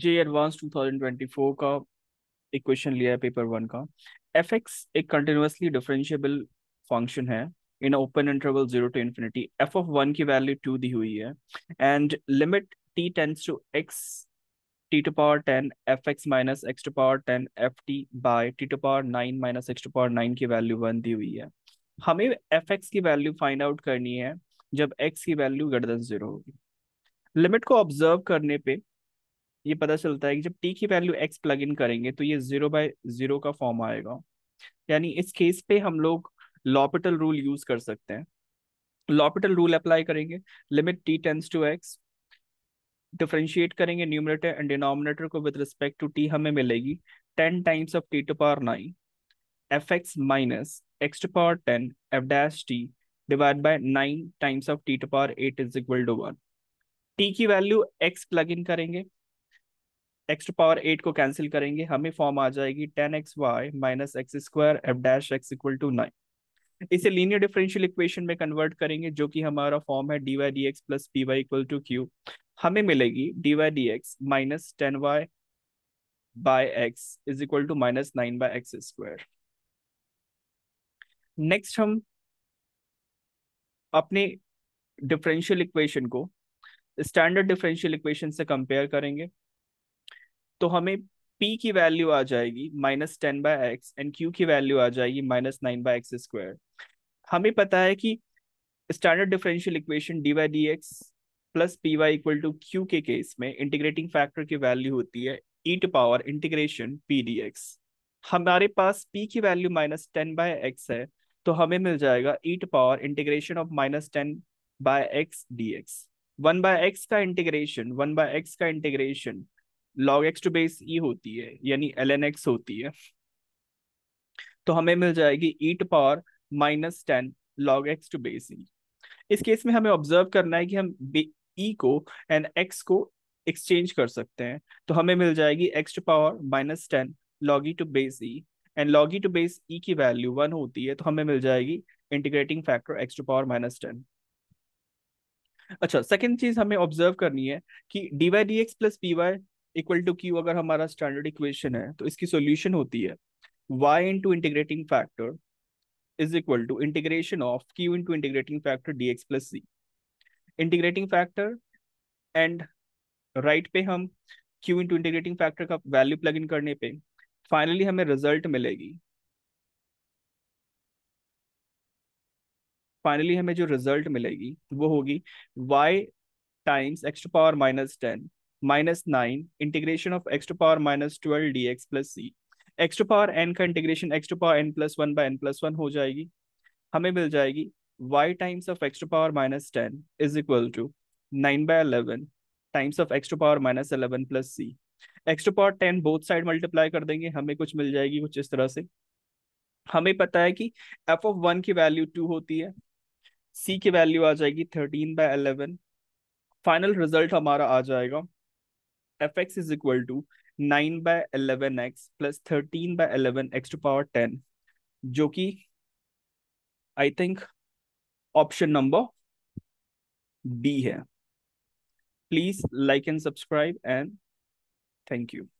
जे advance 2024 का एक question लिया है पेपर वन का एफ एक्स एक कंटिन्यूसली डिफरेंशियबल फंक्शन है in open interval zero to infinity f of one की वैल्यू टू दी हुई है and limit t tends to x t to power ten f x minus x to power ten f t by t to power nine minus x to power nine की value one दी हुई है हमें f x की value find out करनी है जब x की वैल्यू ग्रेटर देन जीरो होगी लिमिट को ऑब्जर्व करने पे ये पता चलता है कि जब टी की वैल्यू एक्स प्लग इन करेंगे तो ये जीरो बाय जीरो का फॉर्म आएगा यानी इस केस पे हम लोग लॉपिटल रूल यूज कर सकते हैं लॉपिटल रूल अप्लाई करेंगे limit t tends to x differentiate करेंगे न्यूमरेटर एंड डिनोमिनेटर को विद रिस्पेक्ट टू टी हमें मिलेगी ten times of t to power nine f x minus x to power ten f dash t divide by nine times of t to power eight is equal to one t की value x plug in करेंगे x to power eight को cancel करेंगे हमें form आ जाएगी ten x y minus x square f dash x equal to nine इसे linear differential equation में convert करेंगे जो कि हमारा फॉर्म है d y d x plus p y equal to q हमें मिलेगी d y d x minus ten y by x is equal to minus nine by x square next हम अपने डिफरेंशियल इक्वेशन को standard differential equation से compare करेंगे तो हमें P की वैल्यू आ जाएगी minus ten by x and q की वैल्यू आ जाएगी minus nine by x square हमें पता है कि standard differential equation d y d x plus p y equal to q के केस में इंटीग्रेटिंग फैक्टर की वैल्यू होती है e to power integration p d x हमारे पास पी की value minus ten by x है तो हमें मिल जाएगा e to power integration of minus ten by x d x one by x का इंटीग्रेशन वन बाय एक्स का integration log x to base e होती है यानी एल एन एक्स होती है तो हमें मिल जाएगी e to power minus ten log x to base e इस केस में हमें ऑब्जर्व करना है कि हम ई e को एंड एक्स को एक्सचेंज कर सकते हैं तो हमें मिल जाएगी x to power minus ten log e to base e and log e to base e की वैल्यू वन होती है तो हमें मिल जाएगी integrating factor x to power minus ten अच्छा सेकंड चीज हमें ऑब्जर्व करनी है कि d y d x plus p y equal to q अगर हमारा स्टैंडर्ड इक्वेशन है तो इसकी सोल्यूशन होती है y into integrating factor is equal to integration of q into integrating factor d x plus c integrating factor and right पे हम q into integrating factor का वैल्यू प्लग इन करने पे फाइनली हमें रिजल्ट मिलेगी finally हमें जो result मिलेगी वो होगी y times x to power minus ten minus nine integration of x to power minus twelve d x plus c x to power n का integration x to power n plus one by n plus one हो जाएगी हमें मिल जाएगी y times of x to power minus ten is equal to nine by eleven times of x to power minus eleven plus c x to power ten both side multiply कर देंगे हमें कुछ मिल जाएगी कुछ इस तरह से हमें पता है कि एफ ऑफ वन की वैल्यू टू होती है सी की वैल्यू आ जाएगी thirteen by eleven final result हमारा आ जाएगा F X is equal to nine by eleven X plus thirteen by eleven X to power ten जो कि I think option number D है please like and subscribe and thank you